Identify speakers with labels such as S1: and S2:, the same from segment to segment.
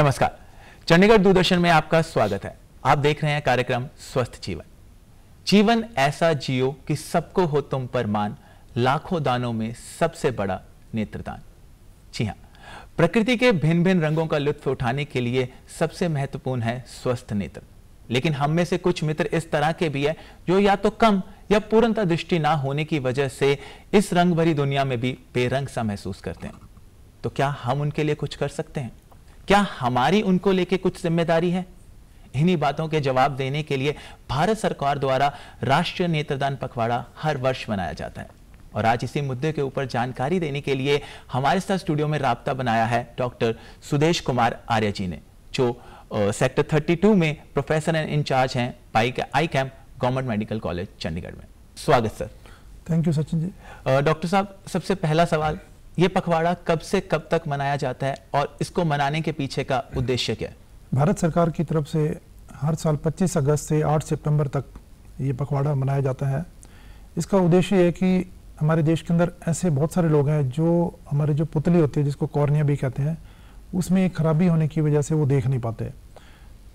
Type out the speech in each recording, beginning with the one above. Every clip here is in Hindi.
S1: नमस्कार चंडीगढ़ दूरदर्शन में आपका स्वागत है आप देख रहे हैं कार्यक्रम स्वस्थ जीवन जीवन ऐसा जियो कि सबको हो तुम पर मान लाखों दानों में सबसे बड़ा नेत्रदान जी हाँ प्रकृति के भिन्न भिन्न रंगों का लुत्फ उठाने के लिए सबसे महत्वपूर्ण है स्वस्थ नेत्र लेकिन हम में से कुछ मित्र इस तरह के भी है जो या तो कम या पूर्णतः दृष्टि ना होने की वजह से इस रंग भरी दुनिया में भी बेरंग सा महसूस करते हैं तो क्या हम उनके लिए कुछ कर सकते हैं क्या हमारी उनको लेके कुछ जिम्मेदारी है इन्हीं बातों के जवाब देने के लिए भारत सरकार द्वारा राष्ट्रीय नेत्रदान पखवाड़ा हर वर्ष मनाया जाता है और आज इसी मुद्दे के ऊपर जानकारी देने के लिए हमारे साथ स्टूडियो में रबता बनाया है डॉक्टर सुदेश कुमार आर्य जी ने जो सेक्टर थर्टी टू में प्रोफेसर एंड इंचार्ज हैं पाइक eye camp government medical college Chandigarh में स्वागत sir thank you Sachin ji doctor साहब सबसे पहला सवाल ये पखवाड़ा कब से कब तक मनाया जाता है और इसको मनाने के पीछे का उद्देश्य क्या है
S2: भारत सरकार की तरफ से हर साल 25 अगस्त से 8 सितंबर तक ये पखवाड़ा मनाया जाता है इसका उद्देश्य है कि हमारे देश के अंदर ऐसे बहुत सारे लोग हैं जो हमारे जो पुतली होती है जिसको कॉर्निया भी कहते हैं उसमें खराबी होने की वजह से वो देख नहीं पाते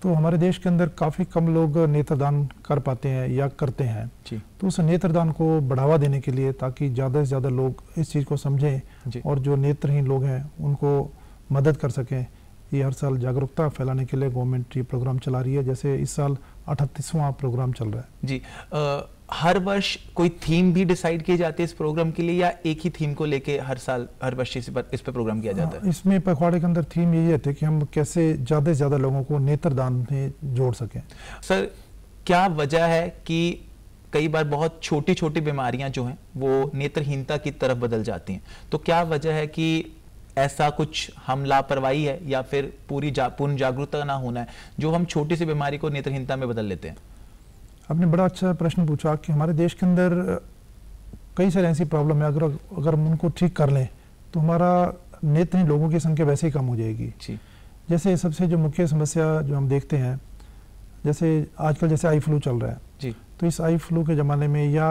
S2: तो हमारे देश के अंदर काफ़ी कम लोग नेत्रदान कर पाते हैं या करते हैं जी। तो उस नेत्रदान को बढ़ावा देने के लिए ताकि ज़्यादा से ज़्यादा लोग इस चीज़ को समझें और जो नेत्रहीन लोग हैं उनको मदद कर सकें ये हर साल जागरूकता फैलाने के लिए गवर्नमेंट ये प्रोग्राम चला रही है जैसे इस साल अठतीसवां प्रोग्राम चल रहा है
S1: जी आ, हर वर्ष कोई थीम भी डिसाइड की जाती है इस प्रोग्राम के लिए या एक ही थीम को लेके हर साल हर वर्ष इस पर इस पर प्रोग्राम किया जाता है
S2: हाँ, इसमें पखवाड़े के अंदर थीम यही है कि हम कैसे ज़्यादा से ज़्यादा लोगों को नेत्रदान में जोड़ सकें
S1: सर क्या वजह है कि कई बार बहुत छोटी छोटी बीमारियां जो हैं वो नेत्रहीनता की तरफ बदल जाती हैं तो क्या वजह है कि ऐसा कुछ हम लापरवाही है या फिर पूरी जा, पूर्ण जागरूकता ना होना है जो हम छोटी सी बीमारी को नेत्रहीनता में बदल लेते हैं
S2: आपने बड़ा अच्छा प्रश्न पूछा कि हमारे देश के अंदर कई सारी ऐसी प्रॉब्लम है अगर अगर हम उनको ठीक कर लें तो हमारा नेत्रहीन लोगों की संख्या वैसे ही कम हो जाएगी जी जैसे सबसे जो मुख्य समस्या जो हम देखते हैं जैसे आजकल जैसे आई फ्लू चल रहा है जी तो इस आई फ्लू के ज़माने में या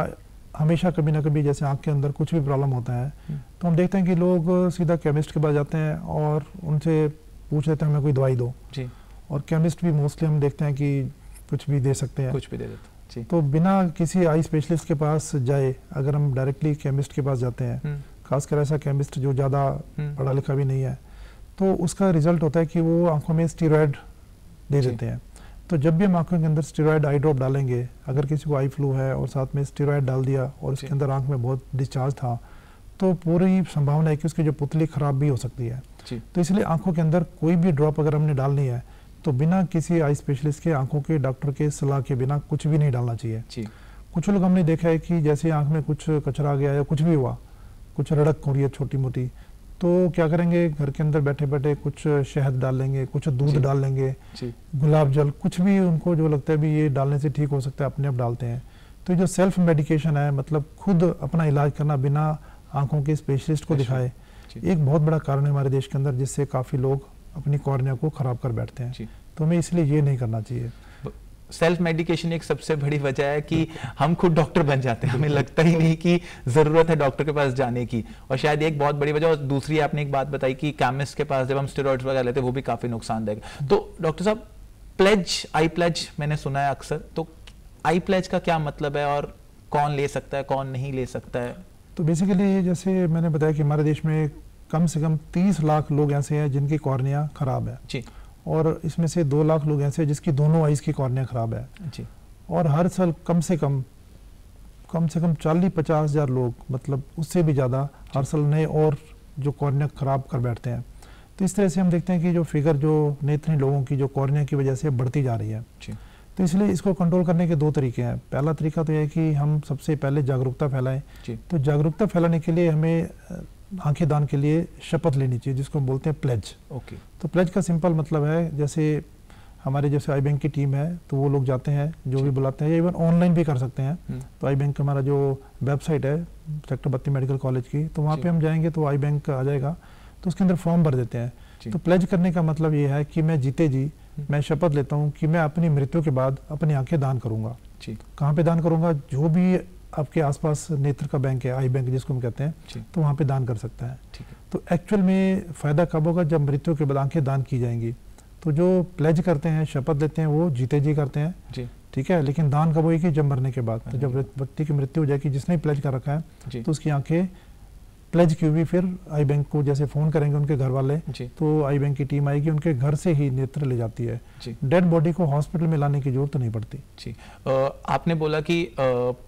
S2: हमेशा कभी ना कभी जैसे आँख के अंदर कुछ भी प्रॉब्लम होता है हम्म। तो हम देखते हैं कि लोग सीधा केमिस्ट के पास जाते हैं और उनसे पूछ लेते हैं हमें कोई दवाई दो जी और केमिस्ट भी मोस्टली हम देखते हैं कि कुछ भी दे सकते हैं कुछ भी दे देते हैं तो बिना किसी आई स्पेशलिस्ट के पास जाए अगर हम डायरेक्टली केमिस्ट के पास जाते हैं हम्म। खासकर ऐसा केमिस्ट जो ज़्यादा हम्म। पढ़ा लिखा भी नहीं है तो उसका रिजल्ट होता है कि वो आंखों में स्टीरॉयड दे देते हैं तो जब भी हम आंखों के अंदर स्टेरॉयड आई ड्रॉप डालेंगे अगर किसी को आई फ्लू है और साथ में स्टेरॉयड डाल दिया और उसके अंदर आंख में बहुत डिस्चार्ज था तो पूरी संभावना है कि उसकी जो पुतली खराब भी हो सकती है तो इसलिए आंखों के अंदर कोई भी ड्रॉप अगर हमने डालनी है तो बिना किसी आई स्पेशलिस्ट के आंखों के डॉक्टर के सलाह के बिना कुछ भी नहीं डालना चाहिए कुछ लोग हमने देखा है कि जैसे आंख में कुछ कचरा गया या कुछ भी हुआ कुछ रड़क हो रही है छोटी मोटी तो क्या करेंगे घर के अंदर बैठे बैठे कुछ शहद डाल लेंगे कुछ दूध डाल लेंगे गुलाब जल कुछ भी उनको जो लगता है भी ये डालने से ठीक हो सकता है अपने आप डालते हैं तो जो सेल्फ मेडिकेशन है मतलब खुद अपना इलाज करना बिना आंखों के स्पेशलिस्ट को अच्छा। दिखाए एक बहुत बड़ा कारण है हमारे देश के अंदर जिससे काफ़ी लोग अपनी कॉर्निया को ख़राब कर बैठते हैं तो हमें इसलिए ये नहीं करना चाहिए
S1: सेल्फ मेडिकेशन एक सबसे बड़ी वजह है कि हम खुद डॉक्टर बन जाते हैं हमें लगता ही नहीं कि ज़रूरत है डॉक्टर के पास जाने की और शायद एक बहुत बड़ी वजह और दूसरी आपने एक बात बताई कि कैमिस्ट के पास जब हम स्टेरॉइड्स वगैरह लेते हैं वो भी काफ़ी नुकसान देगा तो डॉक्टर साहब प्लेज आई प्लेज मैंने सुना है अक्सर तो आई प्लेज का क्या मतलब है और कौन ले सकता है कौन नहीं ले सकता है
S2: तो बेसिकली जैसे मैंने बताया कि हमारे देश में कम से कम तीस लाख लोग ऐसे हैं जिनकी कॉर्निया खराब है जी और इसमें से दो लाख लोग ऐसे जिसकी दोनों आइज़ की कॉर्निया ख़राब है जी और हर साल कम से कम कम से कम चालीस पचास हज़ार लोग मतलब उससे भी ज़्यादा हर साल नए और जो कॉर्निया ख़राब कर बैठते हैं तो इस तरह से हम देखते हैं कि जो फिगर जो नेत्रहीन लोगों की जो कॉर्निया की वजह से बढ़ती जा रही है तो इसलिए इसको कंट्रोल करने के दो तरीके हैं पहला तरीका तो यह है कि हम सबसे पहले जागरूकता फैलाएं तो जागरूकता फैलाने के लिए हमें आंखें दान के लिए शपथ लेनी चाहिए जिसको हम बोलते हैं प्लेज ओके okay. तो प्लेज का सिंपल मतलब है जैसे हमारे जैसे आई बैंक की टीम है तो वो लोग जाते हैं जो भी बुलाते हैं या इवन ऑनलाइन भी कर सकते हैं हम्म। तो आई बैंक हमारा जो वेबसाइट है सेक्टर बत्ती मेडिकल कॉलेज की तो वहाँ पे हम जाएंगे तो आई बैंक आ जाएगा तो उसके अंदर फॉर्म भर देते हैं तो प्लेज करने का मतलब ये है कि मैं जीते जी हम्म। मैं शपथ लेता हूँ कि मैं अपनी मृत्यु के बाद अपनी आंखें दान करूँगा कहाँ पे दान करूँगा जो भी आपके आसपास नेत्र का बैंक है आई बैंक जिसको हम कहते हैं तो वहाँ पे दान कर सकता है तो एक्चुअल में फ़ायदा कब होगा जब मृत्यु के बाद आंखें दान की जाएंगी तो जो प्लेज करते हैं शपथ लेते हैं वो जीते जी करते हैं ठीक है लेकिन दान कब होगी जब मरने के बाद तो जब व्यक्ति की मृत्यु हो जाएगी जिसने प्लेज कर रखा है तो उसकी आंखें प्लेज क्यूबी फिर आई बैंक को जैसे फ़ोन करेंगे उनके घर वाले तो आई बैंक की टीम आएगी उनके घर से ही नेत्र ले जाती है डेड बॉडी को हॉस्पिटल में लाने की जरूरत तो नहीं पड़ती जी
S1: आ, आपने बोला कि आ,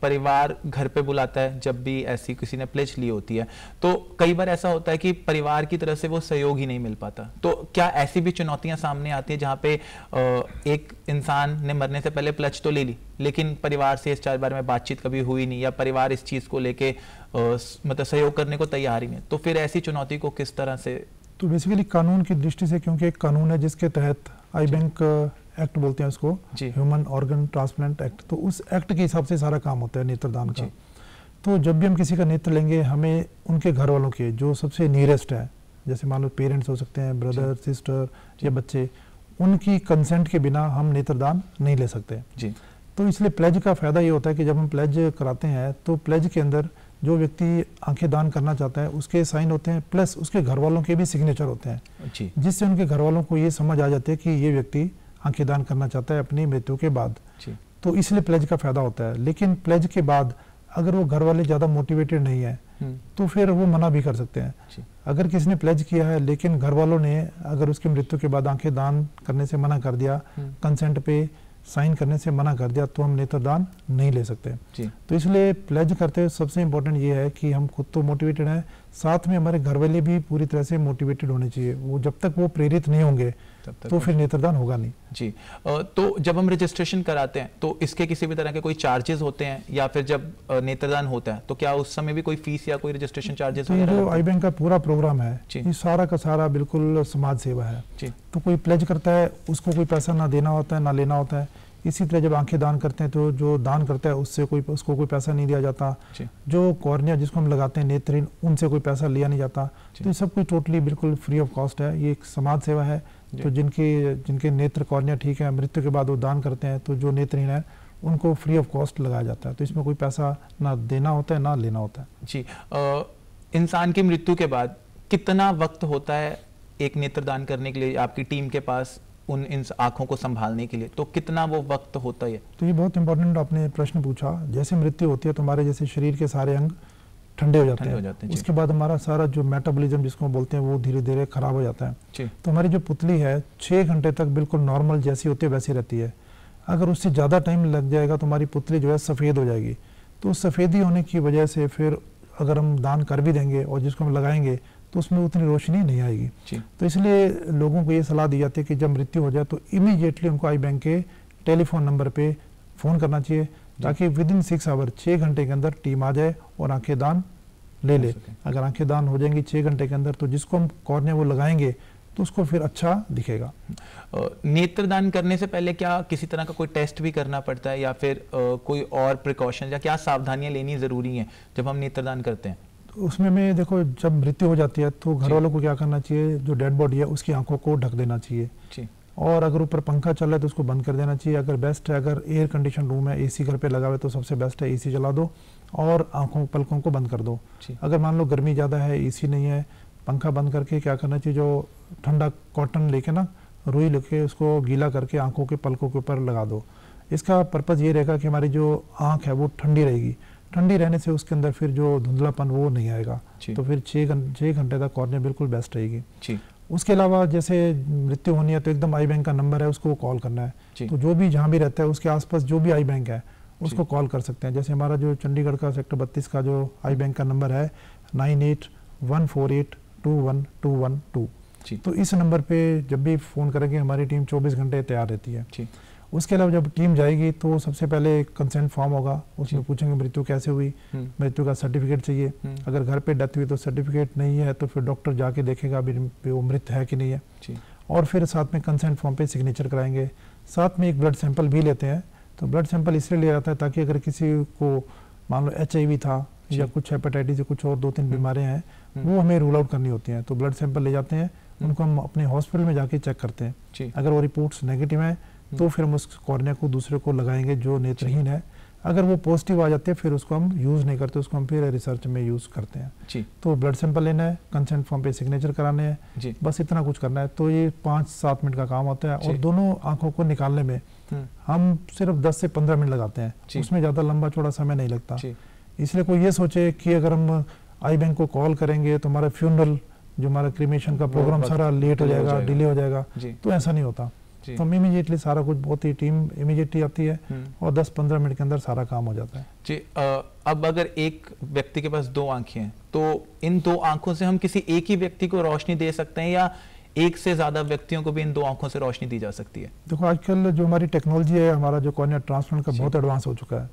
S1: परिवार घर पे बुलाता है जब भी ऐसी किसी ने प्लेज ली होती है तो कई बार ऐसा होता है कि परिवार की तरफ से वो सहयोग ही नहीं मिल पाता तो क्या ऐसी भी चुनौतियां सामने आती है जहाँ पे आ, एक इंसान ने मरने से पहले प्लच तो ले ली लेकिन परिवार से इस चार बारे में बातचीत कभी हुई नहीं या परिवार इस चीज़ को लेके मतलब सहयोग करने को तैयार ही नहीं तो फिर ऐसी चुनौती को किस तरह से
S2: तो बेसिकली कानून की दृष्टि से क्योंकि एक कानून है जिसके तहत आई बैंक एक्ट बोलते हैं उसको ह्यूमन ऑर्गन ट्रांसप्लांट एक्ट तो उस एक्ट के हिसाब से सारा काम होता है नेत्रदान का तो जब भी हम किसी का नेत्र लेंगे हमें उनके घर वालों के जो सबसे नियरेस्ट है जैसे मान लो पेरेंट्स हो सकते हैं ब्रदर सिस्टर या बच्चे उनकी कंसेंट के बिना हम नेत्रदान नहीं ले सकते जी तो इसलिए प्लेज का फ़ायदा ये होता है कि जब हम प्लेज कराते हैं तो प्लेज के अंदर जो व्यक्ति आंखें दान करना चाहता है उसके साइन होते हैं प्लस उसके घर वालों के भी सिग्नेचर होते
S1: हैं
S2: जिससे उनके घर वालों को ये समझ आ जाती है कि ये व्यक्ति आंखें दान करना चाहता है अपनी मृत्यु के बाद तो इसलिए प्लेज का फ़ायदा होता है लेकिन प्लेज के बाद अगर वो घर वाले ज़्यादा मोटिवेटेड नहीं है हम्म। तो फिर वो मना भी कर सकते हैं अगर किसी ने प्लेज किया है लेकिन घर वालों ने अगर उसकी मृत्यु के बाद आंखें दान करने से मना कर दिया कंसेंट हम्म। पे साइन करने से मना कर दिया तो हम नेत्रदान नहीं ले सकते जी। तो इसलिए प्लेज करते हुए सबसे इम्पोर्टेंट ये है कि हम खुद तो मोटिवेटेड हैं साथ में हमारे घर वाले भी पूरी तरह से मोटिवेटेड होने चाहिए वो जब तक वो प्रेरित नहीं होंगे तब तक तो फिर नेत्रदान होगा नहीं
S1: जी तो जब हम रजिस्ट्रेशन कराते हैं तो इसके किसी भी तरह के कोई चार्जेस होते हैं या फिर जब नेत्रदान होता है तो क्या उस समय भी कोई फीस या कोई तो तो रजिस्ट्रेशन चार्जेस आई
S2: बैंक का पूरा प्रोग्राम है सारा का सारा बिल्कुल समाज सेवा है जी तो कोई प्लेज करता है उसको कोई पैसा ना देना होता है ना लेना होता है इसी तरह जब आंखें दान करते हैं तो जो दान करता है उससे कोई उसको कोई पैसा नहीं दिया जाता जो कॉर्निया जिसको हम लगाते हैं नेत्रहीन उनसे कोई पैसा लिया नहीं जाता तो ये सब कोई टोटली बिल्कुल फ्री ऑफ कॉस्ट है ये एक समाज सेवा है तो जिनके जिनके नेत्र कौन्या ठीक है मृत्यु के बाद वो दान करते हैं तो जो नेत्रहीन है उनको फ्री ऑफ कॉस्ट लगाया जाता है तो इसमें कोई पैसा ना देना होता है ना लेना होता है
S1: जी इंसान की मृत्यु के बाद कितना वक्त होता है एक नेत्र दान करने के लिए आपकी टीम के पास उन इन आँखों को संभालने के लिए तो कितना वो वक्त होता है
S2: तो ये बहुत इंपॉर्टेंट आपने प्रश्न पूछा जैसे मृत्यु होती है तुम्हारे जैसे शरीर के सारे अंग ठंडे हो जाते हैं उसके बाद हमारा सारा जो मेटाबॉलिज्म जिसको बोलते हैं वो धीरे धीरे खराब हो जाता है तो हमारी जो पुतली है छः घंटे तक बिल्कुल नॉर्मल जैसी होती है वैसी रहती है अगर उससे ज़्यादा टाइम लग जाएगा तो हमारी पुतली जो है सफ़ेद हो जाएगी तो सफ़ेदी होने की वजह से फिर अगर हम दान कर भी देंगे और जिसको हम लगाएंगे तो उसमें उतनी रोशनी नहीं आएगी तो इसलिए लोगों को ये सलाह दी जाती है कि जब मृत्यु हो जाए तो इमीजिएटली उनको आई बैंक के टेलीफोन नंबर पर फ़ोन करना चाहिए ताकि विद इन सिक्स आवर छः घंटे के अंदर टीम आ जाए और आंखें दान ले ले अगर आंखें दान हो जाएंगी छः घंटे के अंदर तो जिसको हम कॉर्निया वो लगाएंगे तो उसको फिर अच्छा दिखेगा
S1: नेत्रदान करने से पहले क्या किसी तरह का कोई टेस्ट भी करना पड़ता है या फिर कोई और प्रिकॉशन या क्या सावधानियाँ लेनी ज़रूरी हैं जब हम नेत्रदान करते हैं
S2: तो उसमें मैं देखो जब मृत्यु हो जाती है तो घर वालों को क्या करना चाहिए जो डेड बॉडी है उसकी आंखों को ढक देना चाहिए और अगर ऊपर पंखा चल रहा है तो उसको बंद कर देना चाहिए अगर बेस्ट है अगर एयर कंडीशन रूम है एसी घर पे लगा हुआ तो सबसे बेस्ट है एसी चला दो और आंखों पलकों को बंद कर दो अगर मान लो गर्मी ज़्यादा है एसी नहीं है पंखा बंद करके क्या करना चाहिए जो ठंडा कॉटन लेके ना रुई लेके उसको गीला करके आंखों के पलकों के ऊपर लगा दो इसका पर्पज़ ये रहेगा कि हमारी जो आँख है वो ठंडी रहेगी ठंडी रहने से उसके अंदर फिर जो धुंधलापन वो नहीं आएगा तो फिर छह छः घंटे तक कॉर्निया बिल्कुल बेस्ट रहेगी उसके अलावा जैसे मृत्यु होनी है तो एकदम आई बैंक का नंबर है उसको कॉल करना है तो जो भी जहाँ भी रहता है उसके आसपास जो भी आई बैंक है उसको कॉल कर सकते हैं जैसे हमारा जो चंडीगढ़ का सेक्टर बत्तीस का जो आई बैंक का नंबर है nine eight one four eight two one two one two तो इस नंबर पे जब भी फ़ोन करेंगे हमारी टीम 24 घंटे तैयार रहती है उसके अलावा जब टीम जाएगी तो सबसे पहले कंसेंट फॉर्म होगा उसमें हम्म। पूछेंगे मृत्यु कैसे हुई हम्म। मृत्यु का सर्टिफिकेट चाहिए हम्म। अगर घर पे डेथ हुई तो सर्टिफिकेट नहीं है तो फिर डॉक्टर जाके देखेगा अभी वो मृत है कि नहीं है और फिर साथ में कंसेंट फॉर्म पे सिग्नेचर कराएंगे साथ में एक ब्लड सैंपल भी लेते हैं तो ब्लड सैंपल इसलिए लिया जाता है ताकि अगर किसी को मान लो एच था या कुछ हेपेटाइटिस या कुछ और दो तीन बीमारियाँ हैं वो हमें रूल आउट करनी होती है तो ब्लड सैंपल ले जाते हैं उनको हम अपने हॉस्पिटल में जाके चेक करते हैं अगर वो रिपोर्ट्स नेगेटिव हैं तो फिर हम उस कॉर्निया को दूसरे को लगाएंगे जो नेत्रहीन है अगर वो पॉजिटिव आ जाते हैं फिर उसको हम यूज़ नहीं करते उसको हम फिर रिसर्च में यूज़ करते हैं जी तो ब्लड सैंपल लेना है कंसेंट फॉर्म पे सिग्नेचर कराने हैं जी बस इतना कुछ करना है तो ये पांच सात मिनट का काम होता है और दोनों आंखों को निकालने में हम्म। हम सिर्फ दस से पंद्रह मिनट लगाते हैं उसमें ज़्यादा लंबा चौड़ा समय नहीं लगता इसलिए कोई ये सोचे कि अगर हम आई बैंक को कॉल करेंगे तो हमारा फ्यूनरल जो हमारा क्रीमेशन का प्रोग्राम सारा लेट हो जाएगा डिले हो जाएगा तो ऐसा नहीं होता तो हम इमीजिएटली सारा कुछ बहुत ही टीम इमीजिएटली आती है हम्म। और 10-15 मिनट के अंदर सारा काम हो जाता है
S1: जी आ, अब अगर एक व्यक्ति के पास दो आंखें हैं तो इन दो आंखों से हम किसी एक ही व्यक्ति को रोशनी दे सकते हैं या एक से ज्यादा व्यक्तियों को भी इन दो आंखों से रोशनी दी जा सकती है
S2: देखो आजकल जो हमारी टेक्नोलॉजी है हमारा जो कॉर्निया ट्रांसप्लांट का बहुत एडवांस हो चुका है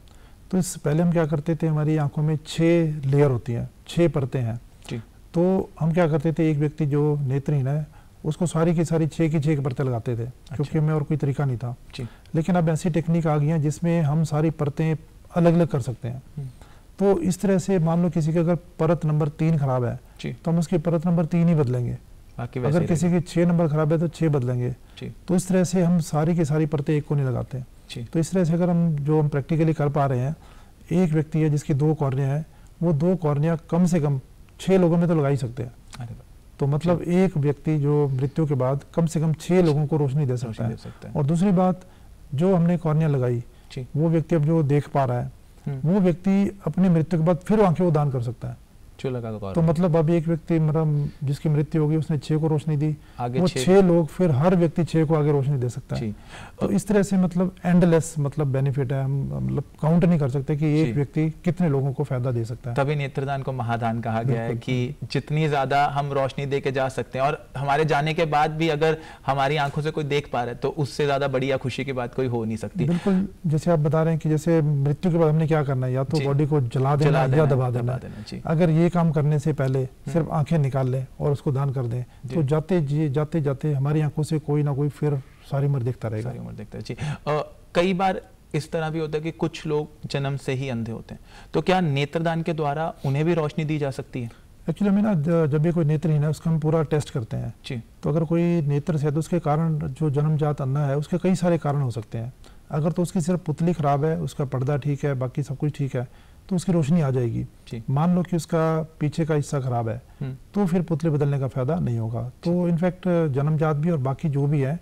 S2: तो इससे पहले हम क्या करते थे हमारी आंखों में छह लेयर होती हैं छह परतें हैं तो हम क्या करते थे एक व्यक्ति जो नेत्रहीन है उसको सारी की सारी छः की छः परतें लगाते थे अच्छा। क्योंकि मैं और कोई तरीका नहीं था लेकिन अब ऐसी टेक्निक आ गई है जिसमें हम सारी परतें अलग अलग कर सकते हैं हम्म। तो इस तरह से मान लो किसी के अगर परत नंबर तीन खराब है तो हम उसकी परत नंबर तीन ही बदलेंगे
S1: अगर किसी
S2: की छः नंबर खराब है तो छः बदलेंगे तो इस तरह से हम सारी की सारी परतें एक को नहीं लगाते तो इस तरह से अगर हम जो हम प्रैक्टिकली कर पा रहे हैं एक व्यक्ति है जिसकी दो कॉर्निया है वो दो कॉर्निया कम से कम छः लोगों में तो लगा ही सकते हैं तो मतलब एक व्यक्ति जो मृत्यु के बाद कम से कम छह लोगों को रोशनी दे सकता, है।, सकता है और दूसरी बात जो हमने कॉर्निया लगाई वो व्यक्ति अब जो देख पा रहा है हम्म। वो व्यक्ति अपनी मृत्यु के बाद फिर आंखें वो दान कर सकता है तो मतलब अब एक व्यक्ति मतलब जिसकी मृत्यु होगी उसने छह को रोशनी दी आगे वो छह लोग फिर हर व्यक्ति छह को आगे रोशनी दे सकता है तो इस तरह से मतलब एंडलेस मतलब बेनिफिट है हम मतलब काउंट नहीं कर सकते कि एक व्यक्ति कितने लोगों को फायदा दे सकता है
S1: तभी नेत्रदान को महादान कहा गया है कि जितनी ज्यादा हम रोशनी दे के जा सकते हैं और हमारे जाने के बाद भी अगर हमारी आंखों से कोई देख पा रहा है तो उससे ज्यादा बढ़िया खुशी की बात कोई हो नहीं सकती बिल्कुल
S2: जैसे आप बता रहे हैं कि जैसे मृत्यु के बाद हमने क्या करना है या तो बॉडी को जला देना या दबा देना अगर ये ये काम करने से पहले हम्म। सिर्फ आंखें निकाल लें और उसको दान कर दें तो जाते जी जाते जाते हमारी आंखों से कोई ना कोई फिर सारी उम्र देखता रहेगा सारी उम्र
S1: देखता है जी आ, कई बार इस तरह भी होता है कि कुछ लोग जन्म से ही अंधे होते हैं तो क्या नेत्रदान के द्वारा उन्हें भी रोशनी दी जा सकती है
S2: एक्चुअली हमें ना जब भी कोई नेत्रहीन है उसका हम पूरा टेस्ट करते हैं जी तो अगर कोई नेत्र से तो उसके कारण जो जन्मजात अन्ना है उसके कई सारे कारण हो सकते हैं अगर तो उसकी सिर्फ पुतली खराब है उसका पर्दा ठीक है बाकी सब कुछ ठीक है तो उसकी रोशनी आ जाएगी मान लो कि उसका पीछे का हिस्सा खराब है हम्म। तो फिर पुतले बदलने का फायदा नहीं होगा तो इनफैक्ट जन्मजात भी और बाकी जो भी है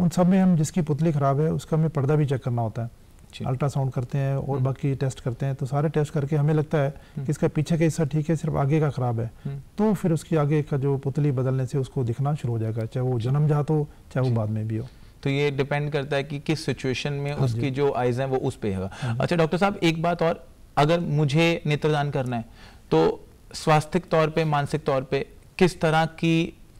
S2: उन सब में हम जिसकी पुतली खराब है उसका हमें पर्दा भी चेक करना होता है अल्ट्रासाउंड करते हैं और हम्म। बाकी टेस्ट करते हैं तो सारे टेस्ट करके हमें लगता है हम्म। कि इसका पीछे का हिस्सा ठीक है सिर्फ आगे का खराब है तो फिर उसकी आगे का जो पुतली बदलने से उसको दिखना शुरू हो जाएगा चाहे वो जन्म जात हो चाहे वो बाद में भी हो
S1: तो ये डिपेंड करता है कि किस सिचुएशन में हाँ उसकी जो आइज़ हैं वो उस पे है हाँ अच्छा डॉक्टर साहब एक बात और अगर मुझे नेत्रदान करना है तो स्वास्थ्य तौर पे मानसिक तौर पे किस तरह की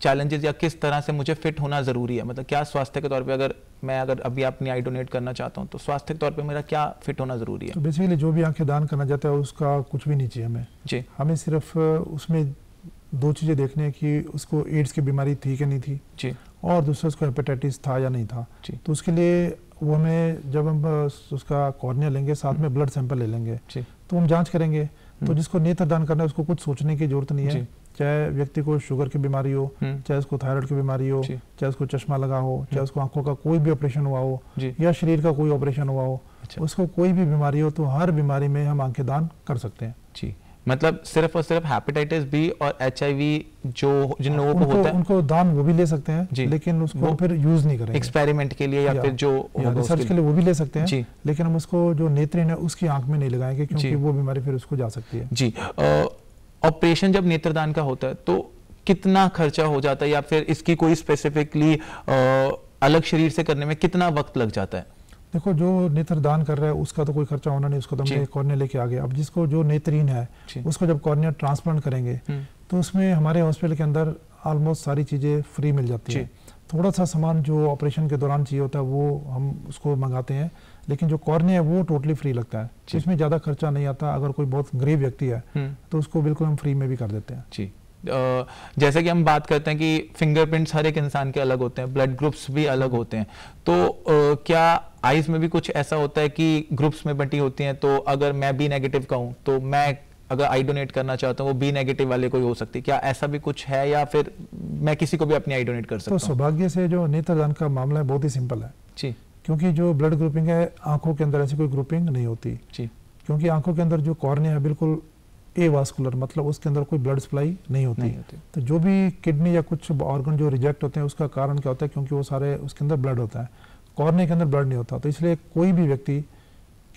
S1: चैलेंजेस या किस तरह से मुझे फिट होना ज़रूरी है मतलब क्या स्वास्थ्य के तौर पे अगर मैं अगर अभी अपनी आई डोनेट करना चाहता हूँ तो स्वास्थ्य के तौर पे मेरा क्या फिट होना ज़रूरी है तो
S2: बेसिकली जो भी आंखें दान करना चाहता है उसका कुछ भी नहीं चाहिए हमें जी हमें सिर्फ उसमें दो चीज़ें देखनी है कि उसको एड्स की बीमारी थी कि नहीं थी जी और दूसरा उसको हेपेटाइटिस था या नहीं था तो उसके लिए वो हमें जब हम उसका कॉर्निया लेंगे साथ हम्म। में ब्लड सैंपल ले लेंगे तो हम जांच करेंगे तो हम्म। जिसको नेत्र दान करना है उसको कुछ सोचने की जरूरत नहीं है चाहे व्यक्ति को शुगर की बीमारी हो हम्म। चाहे उसको थायराइड की बीमारी हो चाहे उसको चश्मा लगा हो चाहे उसको आंखों का कोई भी ऑपरेशन हुआ हो या शरीर का कोई ऑपरेशन हुआ हो अच्छा। उसको कोई भी बीमारी हो तो हर बीमारी में हम आंखें दान कर सकते हैं जी
S1: मतलब सिर्फ और सिर्फ हेपेटाइटिस बी और एच जो जिन लोगों को होता है
S2: उनको दान वो भी ले सकते हैं लेकिन उसको फिर यूज नहीं करेंगे
S1: एक्सपेरिमेंट के लिए या, या फिर जो रिसर्च के लिए वो भी ले सकते हैं
S2: लेकिन हम उसको जो नेत्रहीन है उसकी आंख में नहीं लगाएंगे क्योंकि वो बीमारी फिर उसको जा सकती है
S1: जी ऑपरेशन जब नेत्रदान का होता है तो कितना खर्चा हो जाता है या फिर इसकी कोई स्पेसिफिकली अलग शरीर से करने में कितना वक्त लग जाता है
S2: देखो जो नेत्र दान कर रहा है उसका तो कोई खर्चा होना नहीं उसको तो कॉर्निया लेके आ गया अब जिसको जो नेत्रहीन है उसको जब कॉर्निया ट्रांसप्लांट करेंगे हम्म। तो उसमें हमारे हॉस्पिटल के अंदर ऑलमोस्ट सारी चीज़ें फ्री मिल जाती है थोड़ा सा सामान जो ऑपरेशन के दौरान चाहिए होता है वो हम उसको मंगाते हैं लेकिन जो कॉर्निया है वो टोटली फ्री लगता है इसमें ज़्यादा खर्चा नहीं आता अगर कोई बहुत गरीब व्यक्ति है हम्म। तो उसको बिल्कुल हम फ्री में भी कर देते हैं
S1: जी जैसे कि हम बात करते हैं कि फिंगरप्रिंट्स हर एक इंसान के अलग होते हैं ब्लड ग्रुप्स भी अलग होते हैं तो क्या आईज में भी कुछ ऐसा होता है कि ग्रुप्स में बटी होती हैं तो अगर मैं बी नेगेटिव का हूं तो मैं अगर आई डोनेट करना चाहता हूँ वो बी नेगेटिव वाले को हो सकती है क्या ऐसा भी कुछ है या फिर मैं किसी को भी अपनी आई डोनेट कर तो सकता हूँ तो
S2: सौभाग्य से जो नेत्रदान का मामला है बहुत ही सिंपल है जी क्योंकि जो ब्लड ग्रुपिंग है आंखों के अंदर ऐसी कोई ग्रुपिंग नहीं होती जी क्योंकि आंखों के अंदर जो कॉर्निया है बिल्कुल ए वास्कुलर मतलब उसके अंदर कोई ब्लड सप्लाई नहीं होती, नहीं होती। तो जो भी किडनी या कुछ ऑर्गन जो रिजेक्ट होते हैं उसका कारण क्या होता है क्योंकि वो सारे उसके अंदर ब्लड होता है कॉर्निया के अंदर ब्लड नहीं होता तो इसलिए कोई भी व्यक्ति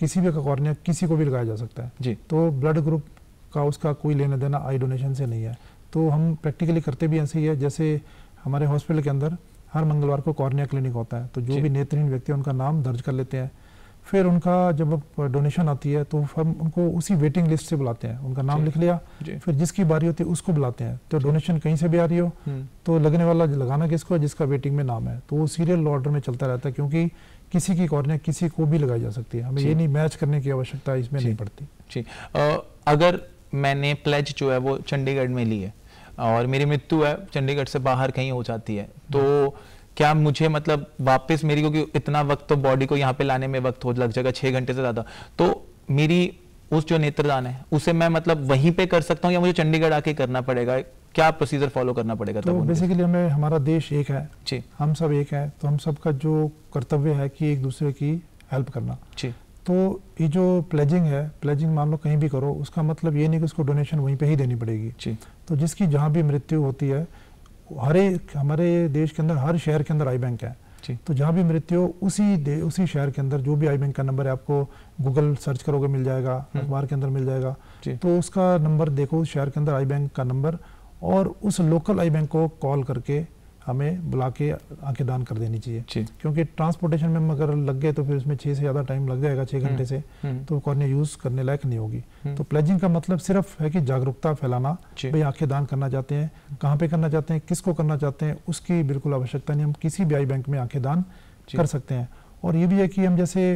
S2: किसी भी कॉर्निया किसी को भी लगाया जा सकता है जी तो ब्लड ग्रुप का उसका कोई लेना देना आई डोनेशन से नहीं है तो हम प्रैक्टिकली करते भी ऐसे ही है जैसे हमारे हॉस्पिटल के अंदर हर मंगलवार को कॉर्निया क्लिनिक होता है तो जो भी नेत्रहीन व्यक्ति है उनका नाम दर्ज कर लेते हैं फिर उनका जब डोनेशन आती है तो हम उनको उसी वेटिंग लिस्ट से बुलाते हैं उनका नाम लिख लिया फिर जिसकी बारी होती है उसको बुलाते हैं तो डोनेशन कहीं से भी आ रही हो हम्म। तो लगने वाला लगाना किसको है जिसका वेटिंग में नाम है तो वो सीरियल ऑर्डर में चलता रहता है क्योंकि किसी की कॉर्नर किसी को भी लगाई जा सकती है हमें ये नहीं मैच करने की आवश्यकता इसमें नहीं
S1: पड़ती जी अगर मैंने प्लेज जो है वो चंडीगढ़ में ली है और मेरी मृत्यु है चंडीगढ़ से बाहर कहीं हो जाती है तो क्या मुझे मतलब वापस मेरी क्योंकि इतना वक्त तो बॉडी को यहाँ पे लाने में वक्त हो लग जाएगा छह घंटे से ज़्यादा तो मेरी उस जो नेत्रदान है उसे मैं मतलब वहीं पे कर सकता हूँ या मुझे चंडीगढ़ आके करना पड़ेगा क्या प्रोसीजर फॉलो करना पड़ेगा तो बेसिकली
S2: हमें हमारा देश एक है जी हम सब एक है तो हम सबका जो कर्तव्य है कि एक दूसरे की हेल्प करना जी तो ये जो प्लेजिंग है प्लेजिंग मान लो कहीं भी करो उसका मतलब ये नहीं कि उसको डोनेशन वहीं पे ही देनी पड़ेगी जी तो जिसकी जहाँ भी मृत्यु होती है हर एक हमारे देश के अंदर हर शहर के अंदर आई बैंक है तो जहाँ भी मृत्यु हो उसी उसी शहर के अंदर जो भी आई बैंक का नंबर है आपको गूगल सर्च करोगे मिल जाएगा हम्म। अखबार के अंदर मिल जाएगा तो उसका नंबर देखो उस शहर के अंदर आई बैंक का नंबर और उस लोकल आई बैंक को कॉल करके हमें बुला के आंखें दान कर देनी चाहिए क्योंकि ट्रांसपोर्टेशन में अगर लग गए तो फिर उसमें छः से ज़्यादा टाइम लग जाएगा छः घंटे हम्म, से हम्म। तो कॉर्निया यूज़ करने लायक नहीं होगी हम्म। तो प्लेजिंग का मतलब सिर्फ है कि जागरूकता फैलाना भाई आंखें दान करना चाहते हैं कहाँ पे करना चाहते हैं किसको करना चाहते हैं उसकी बिल्कुल आवश्यकता नहीं हम किसी भी आई बैंक में आंखें दान कर सकते हैं और ये भी है कि हम जैसे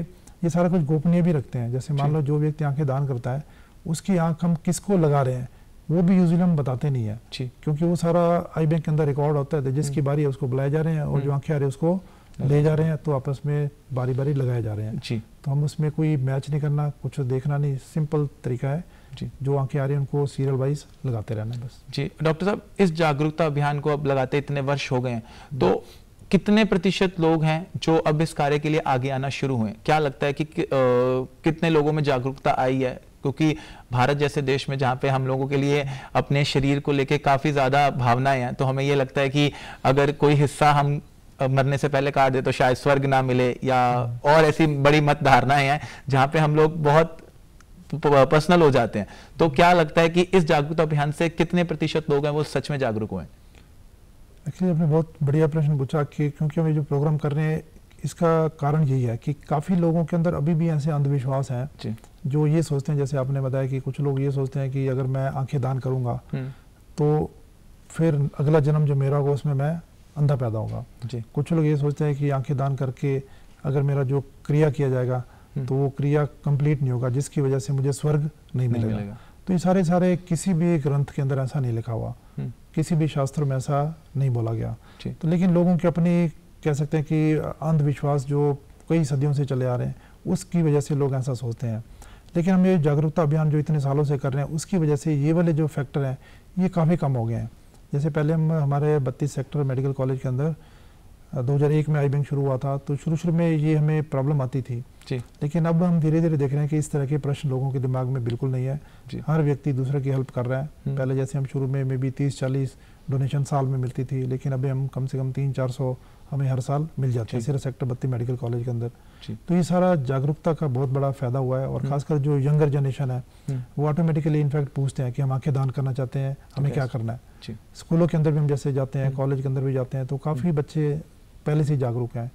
S2: ये सारा कुछ गोपनीय भी रखते हैं जैसे मान लो जो व्यक्ति आंखें दान करता है उसकी आंख हम किसको लगा रहे हैं वो भी यूजली हम बताते नहीं है क्योंकि वो सारा आई बैंक के अंदर रिकॉर्ड होता है तो जिसकी हम्म। बारी है उसको बुलाए जा रहे हैं और जो हम्म। आंखें आ रही है उसको ले जा रहे हैं तो आपस में बारी बारी लगाए जा रहे हैं जी तो हम उसमें कोई मैच नहीं करना कुछ देखना नहीं सिंपल तरीका है जी जो आंखें आ रही है उनको सीरियल वाइज लगाते रहना है बस जी डॉक्टर साहब
S1: इस जागरूकता अभियान को अब लगाते इतने वर्ष हो गए हैं तो हाँ। कितने प्रतिशत लोग हैं जो अब इस कार्य के लिए आगे आना शुरू हुए क्या लगता है कि, कि आ, कितने लोगों में जागरूकता आई है क्योंकि भारत जैसे देश में जहाँ पे हम लोगों के लिए अपने शरीर को लेके काफ़ी ज़्यादा भावनाएं हैं तो हमें ये लगता है कि अगर कोई हिस्सा हम मरने से पहले काट दे तो शायद स्वर्ग ना मिले या और ऐसी बड़ी मत धारणाएं हैं जहाँ पे हम लोग बहुत पर्सनल हो जाते हैं तो क्या लगता है कि इस जागरूकता अभियान से कितने प्रतिशत लोग हैं वो सच में जागरूक हुए
S2: एक्चुअली आपने बहुत बढ़िया प्रश्न पूछा कि क्योंकि हम ये जो प्रोग्राम कर रहे हैं इसका कारण यही है कि काफ़ी लोगों के अंदर अभी भी ऐसे अंधविश्वास हैं जो ये सोचते हैं जैसे आपने बताया कि कुछ लोग ये सोचते हैं कि अगर मैं आंखें दान करूंगा हम्म। तो फिर अगला जन्म जो मेरा होगा उसमें मैं अंधा पैदा होगा जी कुछ लोग ये सोचते हैं कि आंखें दान करके अगर मेरा जो क्रिया किया जाएगा हम्म। तो वो क्रिया कंप्लीट नहीं होगा जिसकी वजह से मुझे स्वर्ग नहीं, नहीं मिलेगा तो ये सारे सारे किसी भी ग्रंथ के अंदर ऐसा नहीं लिखा हुआ हम्म। किसी भी शास्त्र में ऐसा नहीं बोला गया तो लेकिन लोगों की अपनी कह सकते हैं कि अंधविश्वास जो कई सदियों से चले आ रहे हैं उसकी वजह से लोग ऐसा सोचते हैं लेकिन हम ये जागरूकता अभियान जो इतने सालों से कर रहे हैं उसकी वजह से ये वाले जो फैक्टर हैं ये काफ़ी कम हो गए हैं जैसे पहले हम हमारे बत्तीस सेक्टर मेडिकल कॉलेज के अंदर 2001 में आई बैंक शुरू हुआ था तो शुरू शुरू में ये हमें प्रॉब्लम आती थी जी। लेकिन अब हम धीरे धीरे देख रहे हैं कि इस तरह के प्रश्न लोगों के दिमाग में बिल्कुल नहीं है हर व्यक्ति दूसरे की हेल्प कर रहा है हम्म। पहले जैसे हम शुरू में मे बी तीस चालीस डोनेशन साल में मिलती थी लेकिन अभी हम कम से कम तीन चार सौ हमें हर साल मिल जाते हैं सिर्फ सेक्टर बत्ती मेडिकल कॉलेज के अंदर तो ये सारा जागरूकता का बहुत बड़ा फायदा हुआ है और हम्म। खासकर जो यंगर जनरेशन है हम्म। वो ऑटोमेटिकली इनफैक्ट पूछते हैं कि हम आंखें दान करना चाहते हैं हमें क्या करना है स्कूलों के अंदर भी हम जैसे जाते हैं हम्म। कॉलेज के अंदर भी जाते हैं तो काफ़ी बच्चे पहले से जागरूक हैं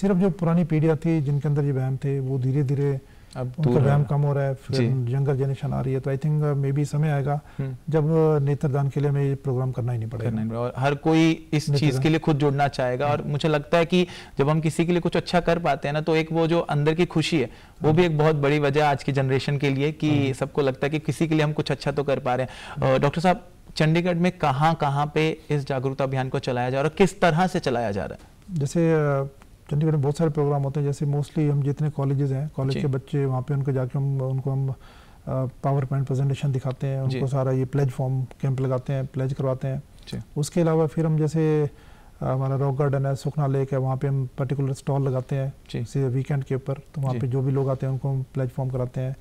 S2: सिर्फ जो पुरानी पीढ़ियाँ थी जिनके अंदर ये वहम थे वो धीरे धीरे अब उनका व्यायाम कम हो रहा है फिर यंगर जनरेशन आ रही है तो आई थिंक मे बी समय आएगा हम्म। जब uh, नेत्रदान के लिए हमें प्रोग्राम करना ही नहीं पड़ेगा
S1: करना नहीं और हर कोई इस चीज के लिए खुद जुड़ना चाहेगा और हम्म। मुझे लगता है कि जब हम किसी के लिए कुछ अच्छा कर पाते हैं ना तो एक वो जो अंदर की खुशी है वो हम्म। भी एक बहुत बड़ी वजह आज की जनरेशन के लिए कि सबको लगता है कि किसी के लिए हम कुछ अच्छा तो कर पा रहे हैं डॉक्टर साहब चंडीगढ़ में कहाँ कहाँ पे इस जागरूकता अभियान को चलाया जा रहा है किस तरह से चलाया जा रहा है
S2: जैसे uh, चंडीगढ़ में बहुत सारे प्रोग्राम होते हैं जैसे मोस्टली हम जितने कॉलेजेस हैं कॉलेज के बच्चे वहाँ पे उनको जाके हम उनको हम पावर पॉइंट प्रेजेंटेशन दिखाते हैं उनको सारा ये प्लेज फॉर्म कैंप लगाते हैं प्लेज करवाते हैं उसके अलावा फिर हम जैसे हमारा रॉक गार्डन है सुखना लेक है वहाँ पे हम पर्टिकुलर स्टॉल लगाते हैं वीकेंड के ऊपर तो वहाँ पे जो भी लोग आते हैं उनको हम प्लेटफॉर्म कराते हैं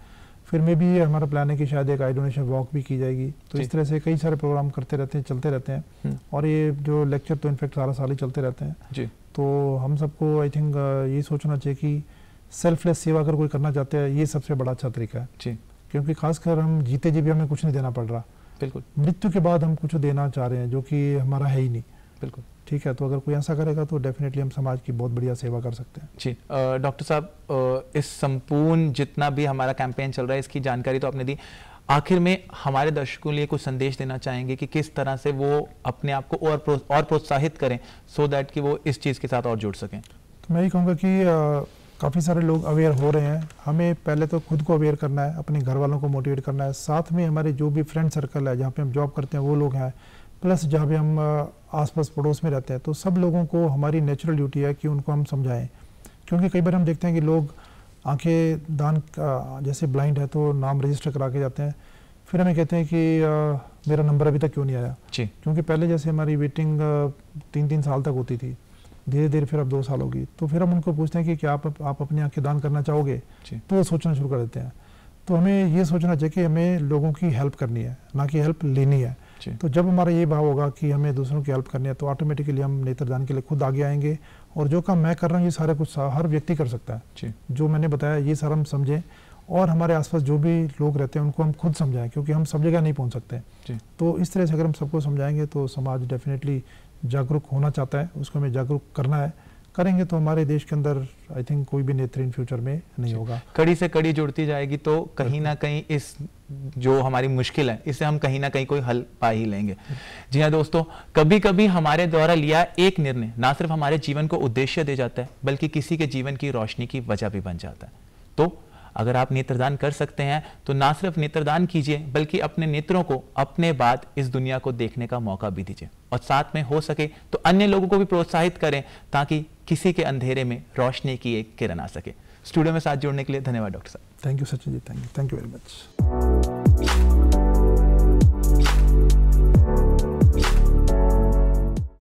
S2: फिर मे भी ये हमारा प्लान है कि शायद एक आई डोनेशन वॉक भी की जाएगी तो इस तरह से कई सारे प्रोग्राम करते रहते हैं चलते रहते हैं हम्म। और ये जो लेक्चर तो इनफेक्ट सारा साल ही चलते रहते हैं तो हम सबको आई थिंक ये सोचना चाहिए कि सेल्फलेस सेवा अगर कोई करना चाहते हैं ये सबसे बड़ा अच्छा तरीका है क्योंकि खासकर हम जीते जी भी हमें कुछ नहीं देना पड़ रहा बिल्कुल मृत्यु के बाद हम कुछ देना चाह रहे हैं जो कि हमारा है ही नहीं बिल्कुल ठीक है तो अगर कोई ऐसा करेगा तो डेफिनेटली हम समाज की बहुत बढ़िया सेवा कर सकते
S1: हैं जी डॉक्टर साहब इस संपूर्ण जितना भी हमारा कैंपेन चल रहा है इसकी जानकारी तो आपने दी आखिर में हमारे दर्शकों लिए कुछ संदेश देना चाहेंगे कि किस तरह से वो अपने आप को और प्रो, और प्रोत्साहित करें सो so दैट कि वो इस चीज़ के साथ और जुड़ सकें
S2: तो मैं ये कहूँगा कि काफ़ी सारे लोग अवेयर हो रहे हैं हमें पहले तो खुद को अवेयर करना है अपने घर वालों को मोटिवेट करना है साथ में हमारे जो भी फ्रेंड सर्कल है जहाँ पे हम जॉब करते हैं वो लोग हैं प्लस जहाँ भी हम आसपास पड़ोस में रहते हैं तो सब लोगों को हमारी नेचुरल ड्यूटी है कि उनको हम समझाएं क्योंकि कई बार हम देखते हैं कि लोग आंखें दान जैसे ब्लाइंड है तो नाम रजिस्टर करा के जाते हैं फिर हमें कहते हैं कि आ, मेरा नंबर अभी तक क्यों नहीं आया जी क्योंकि पहले जैसे हमारी वेटिंग तीन तीन साल तक होती थी धीरे धीरे फिर अब दो साल होगी तो फिर हम उनको पूछते हैं कि क्या आप आप अपनी आंखें दान करना चाहोगे तो वो सोचना शुरू कर देते हैं तो हमें ये सोचना चाहिए कि हमें लोगों की हेल्प करनी है ना कि हेल्प लेनी है तो जब हमारा ये भाव होगा कि हमें दूसरों की हेल्प करनी है तो ऑटोमेटिकली हम नेत्रदान के लिए खुद आगे आएंगे और जो काम मैं कर रहा हूँ ये सारा कुछ हर व्यक्ति कर सकता है जो मैंने बताया ये सारा हम समझें और हमारे आसपास जो भी लोग रहते हैं उनको हम खुद समझाएं क्योंकि हम सब जगह नहीं पहुंच सकते तो इस तरह से अगर हम सबको समझाएंगे तो समाज डेफिनेटली जागरूक होना चाहता है उसको हमें जागरूक करना है करेंगे तो हमारे देश के अंदर आई थिंक कोई भी नेत्र इन फ्यूचर में नहीं होगा
S1: कड़ी से कड़ी जुड़ती जाएगी तो कहीं ना कहीं इस जो हमारी मुश्किल है इसे हम कहीं ना कहीं कोई हल पा ही लेंगे जी हाँ दोस्तों कभी कभी हमारे द्वारा लिया एक निर्णय ना सिर्फ हमारे जीवन को उद्देश्य दे जाता है बल्कि किसी के जीवन की रोशनी की वजह भी बन जाता है तो अगर आप नेत्रदान कर सकते हैं तो ना सिर्फ नेत्रदान कीजिए बल्कि अपने नेत्रों को अपने बाद इस दुनिया को देखने का मौका भी दीजिए और साथ में हो सके तो अन्य लोगों को भी प्रोत्साहित करें ताकि किसी के अंधेरे में रोशनी की एक किरण आ सके स्टूडियो में साथ जुड़ने के लिए धन्यवाद डॉक्टर साहब
S2: thank you Sachin ji thank you thank you very much